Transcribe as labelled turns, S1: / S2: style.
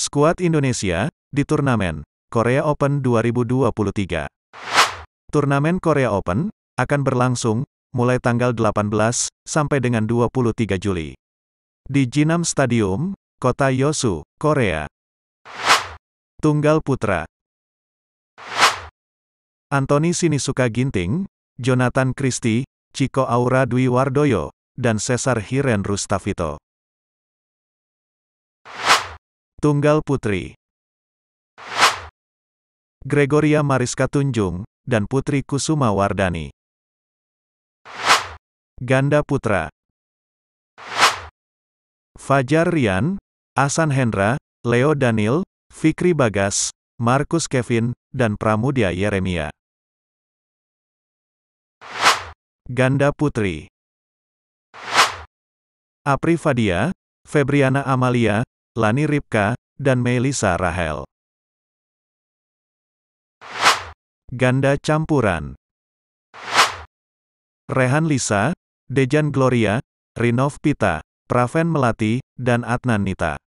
S1: Skuad Indonesia, di turnamen Korea Open 2023. Turnamen Korea Open akan berlangsung mulai tanggal 18 sampai dengan 23 Juli di Jinam Stadium, Kota Yosu, Korea. Tunggal Putra Anthony Sinisuka Ginting, Jonathan Christie, Chico Aura Dwi Wardoyo, dan Cesar Hiren Rustavito. Tunggal Putri Gregoria Mariska Tunjung, dan Putri Kusuma Wardani. Ganda Putra Fajar Rian, Asan Hendra, Leo Daniel, Fikri Bagas, Markus Kevin, dan Pramudia Yeremia. Ganda Putri Apri Fadia, Febriana Amalia, Lani Ripka, dan Melisa Rahel. Ganda campuran Rehan Lisa, Dejan Gloria, Rinov Pita, Praven Melati, dan Adnan Nita.